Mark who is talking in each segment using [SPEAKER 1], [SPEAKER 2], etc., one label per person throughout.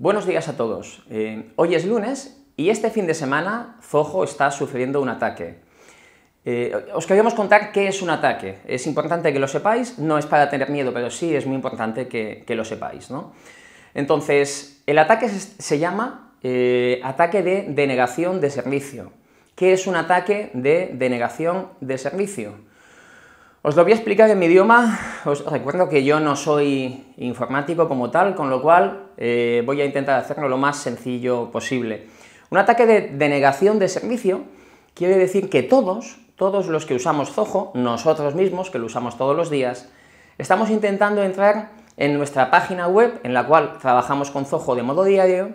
[SPEAKER 1] Buenos días a todos. Eh, hoy es lunes y este fin de semana Zoho está sufriendo un ataque. Eh, os queríamos contar qué es un ataque. Es importante que lo sepáis, no es para tener miedo, pero sí es muy importante que, lo sepáis. ¿no? Entonces, el ataque se, llama eh, ataque de denegación de servicio. ¿Qué es un ataque de denegación de servicio? Os lo voy a explicar en mi idioma. Os recuerdo que yo no soy informático como tal, con lo cual eh, voy a intentar hacerlo lo más sencillo posible. Un ataque de denegación de servicio quiere decir que todos, todos los que usamos Zoho, nosotros mismos, que lo usamos todos los días, estamos intentando entrar en nuestra página web, en la cual trabajamos con Zoho de modo diario,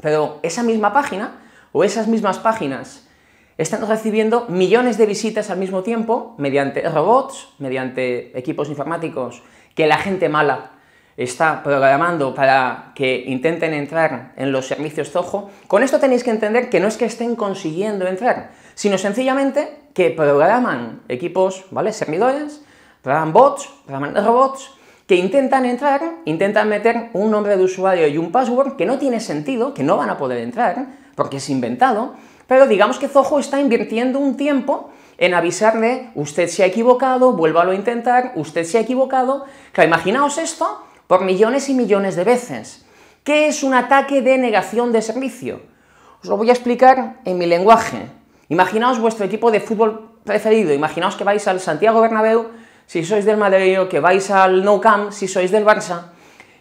[SPEAKER 1] pero esa misma página o esas mismas páginas están recibiendo millones de visitas al mismo tiempo mediante robots, mediante equipos informáticos que la gente mala está programando para que intenten entrar en los servicios Zoho, con esto tenéis que entender que no es que estén consiguiendo entrar, sino sencillamente que programan equipos, ¿vale? Servidores, programan bots, programan robots, que intentan entrar, intentan meter un nombre de usuario y un password que no tiene sentido, que no van a poder entrar, porque es inventado, pero digamos que Zoho está invirtiendo un tiempo en avisarle, usted se ha equivocado, vuélvalo a intentar, usted se ha equivocado. Claro, imaginaos esto por millones y millones de veces. ¿Qué es un ataque de negación de servicio? Os lo voy a explicar en mi lenguaje. Imaginaos vuestro equipo de fútbol preferido, imaginaos que vais al Santiago Bernabéu, si sois del Madrid, que vais al Nou Camp, si sois del Barça,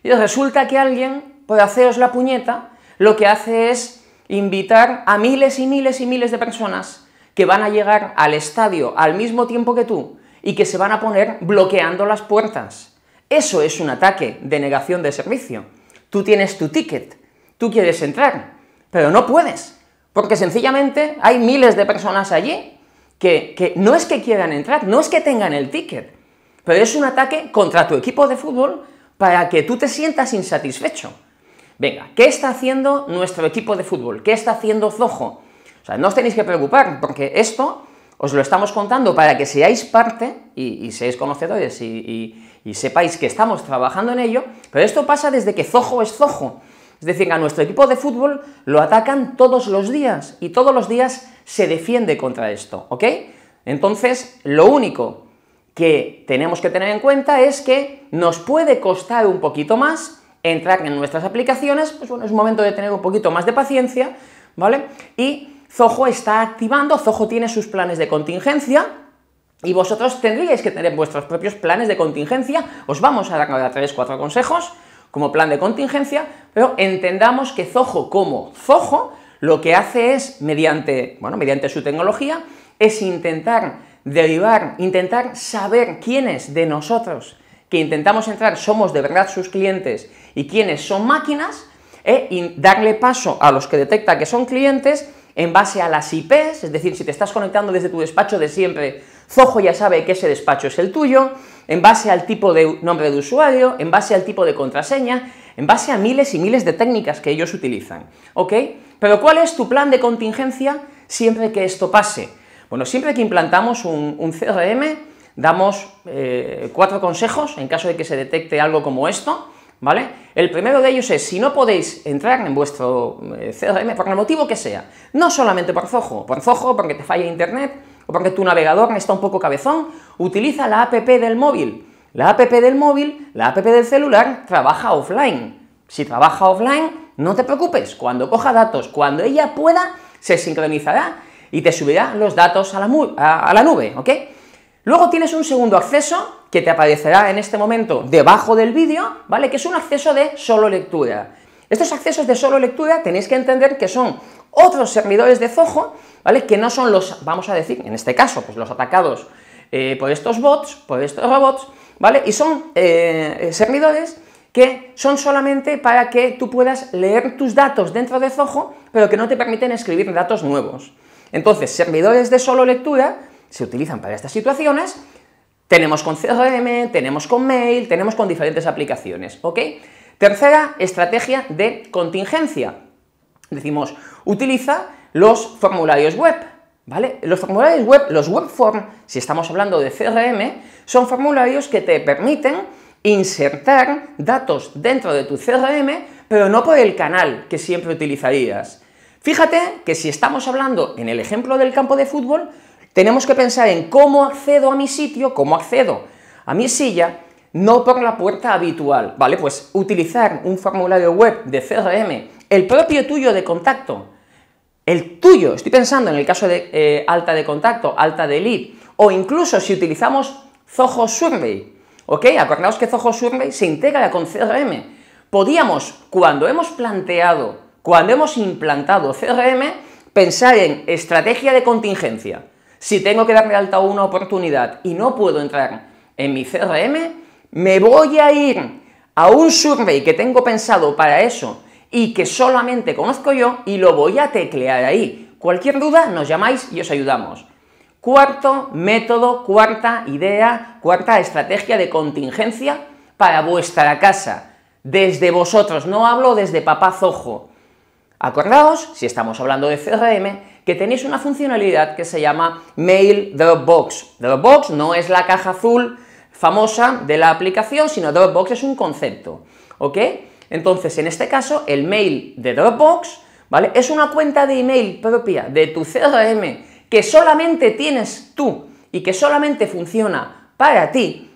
[SPEAKER 1] y resulta que alguien, por haceros la puñeta, lo que hace es invitar a miles y miles y miles de personas que van a llegar al estadio al mismo tiempo que tú y que se van a poner bloqueando las puertas. Eso es un ataque de negación de servicio. Tú tienes tu ticket, tú quieres entrar, pero no puedes, porque sencillamente hay miles de personas allí que, que no es que quieran entrar, no es que tengan el ticket, pero es un ataque contra tu equipo de fútbol para que tú te sientas insatisfecho. Venga, ¿qué está haciendo nuestro equipo de fútbol? ¿Qué está haciendo Zojo? O sea, no os tenéis que preocupar, porque esto os lo estamos contando para que seáis parte y, seáis conocedores y, sepáis que estamos trabajando en ello, pero esto pasa desde que Zojo es Zojo. Es decir, a nuestro equipo de fútbol lo atacan todos los días y todos los días se defiende contra esto, ¿ok? Entonces, lo único que tenemos que tener en cuenta es que nos puede costar un poquito más, entrar en nuestras aplicaciones, pues bueno, es un momento de tener un poquito más de paciencia, ¿vale? Y Zoho está activando, Zoho tiene sus planes de contingencia, y vosotros tendríais que tener vuestros propios planes de contingencia. Os vamos a dar tres, cuatro consejos como plan de contingencia, pero entendamos que Zoho como Zoho lo que hace es, mediante, bueno, mediante su tecnología, es intentar derivar, intentar saber quiénes de nosotros que intentamos entrar somos de verdad sus clientes y quienes son máquinas, eh, y darle paso a los que detecta que son clientes en base a las IPs, es decir, si te estás conectando desde tu despacho de siempre, Zoho ya sabe que ese despacho es el tuyo, en base al tipo de nombre de usuario, en base al tipo de contraseña, en base a miles y miles de técnicas que ellos utilizan, ¿ok? Pero ¿cuál es tu plan de contingencia siempre que esto pase? Bueno, siempre que implantamos un, un CRM, damos eh, cuatro consejos en caso de que se detecte algo como esto, ¿vale? El primero de ellos es, si no podéis entrar en vuestro eh, CRM, por el motivo que sea, no solamente por Zoho, por Zoho, porque te falla internet, o porque tu navegador está un poco cabezón, utiliza la app del móvil. La app del móvil, la app del celular, trabaja offline. Si trabaja offline, no te preocupes, cuando coja datos, cuando ella pueda, se sincronizará y te subirá los datos a la, a la nube, ¿ok? Luego tienes un segundo acceso que te aparecerá en este momento debajo del vídeo, ¿vale? Que es un acceso de solo lectura. Estos accesos de solo lectura tenéis que entender que son otros servidores de Zoho, ¿vale? Que no son los, vamos a decir, en este caso, pues los atacados eh, por estos bots, por estos robots, ¿vale? Y son eh, servidores que son solamente para que tú puedas leer tus datos dentro de Zoho, pero que no te permiten escribir datos nuevos. Entonces, servidores de solo lectura se utilizan para estas situaciones, tenemos con CRM, tenemos con mail, tenemos con diferentes aplicaciones, ¿ok? Tercera estrategia de contingencia. Decimos, utiliza los formularios web, ¿vale? Los formularios web, los web si estamos hablando de CRM, son formularios que te permiten insertar datos dentro de tu CRM, pero no por el canal que siempre utilizarías. Fíjate que si estamos hablando en el ejemplo del campo de fútbol, tenemos que pensar en cómo accedo a mi sitio, cómo accedo a mi silla, no por la puerta habitual, ¿vale? Pues utilizar un formulario web de CRM, el propio tuyo de contacto, el tuyo, estoy pensando en el caso de eh, alta de contacto, alta de lead, o incluso si utilizamos Zoho Survey, ¿ok? Acordaos que Zoho Survey se integra con CRM. Podíamos, cuando hemos planteado, cuando hemos implantado CRM, pensar en estrategia de contingencia. Si tengo que darle alta una oportunidad y no puedo entrar en mi CRM, me voy a ir a un survey que tengo pensado para eso y que solamente conozco yo y lo voy a teclear ahí. Cualquier duda nos llamáis y os ayudamos. Cuarto método, cuarta idea, cuarta estrategia de contingencia para vuestra casa. Desde vosotros, no hablo desde papá zojo, Acordaos, si estamos hablando de CRM, que tenéis una funcionalidad que se llama Mail Dropbox. Dropbox no es la caja azul famosa de la aplicación, sino Dropbox es un concepto, ¿ok? Entonces, en este caso, el mail de Dropbox, ¿vale? Es una cuenta de email propia de tu CRM que solamente tienes tú y que solamente funciona para ti,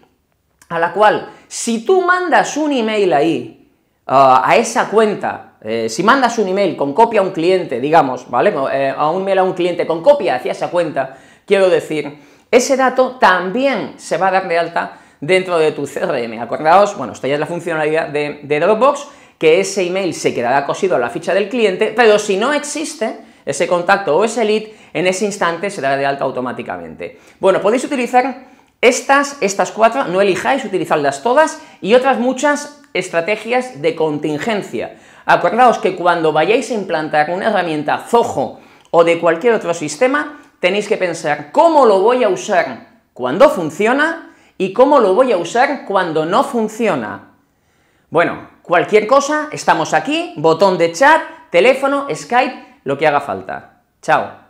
[SPEAKER 1] a la cual si tú mandas un email ahí ah, a esa cuenta eh, si mandas un email con copia a un cliente, digamos, ¿vale? Eh, a un email a un cliente con copia hacia esa cuenta, quiero decir, ese dato también se va a dar de alta dentro de tu CRM. Acordaos, bueno, esta ya es la funcionalidad de, de Dropbox, que ese email se quedará cosido a la ficha del cliente, pero si no existe ese contacto o ese lead, en ese instante se dará de alta automáticamente. Bueno, podéis utilizar estas, estas cuatro, no elijáis, utilizarlas todas y otras muchas estrategias de contingencia. Acordaos que cuando vayáis a implantar una herramienta Zoho o de cualquier otro sistema, tenéis que pensar cómo lo voy a usar cuando funciona y cómo lo voy a usar cuando no funciona. Bueno, cualquier cosa, estamos aquí, botón de chat, teléfono, Skype, lo que haga falta. Chao.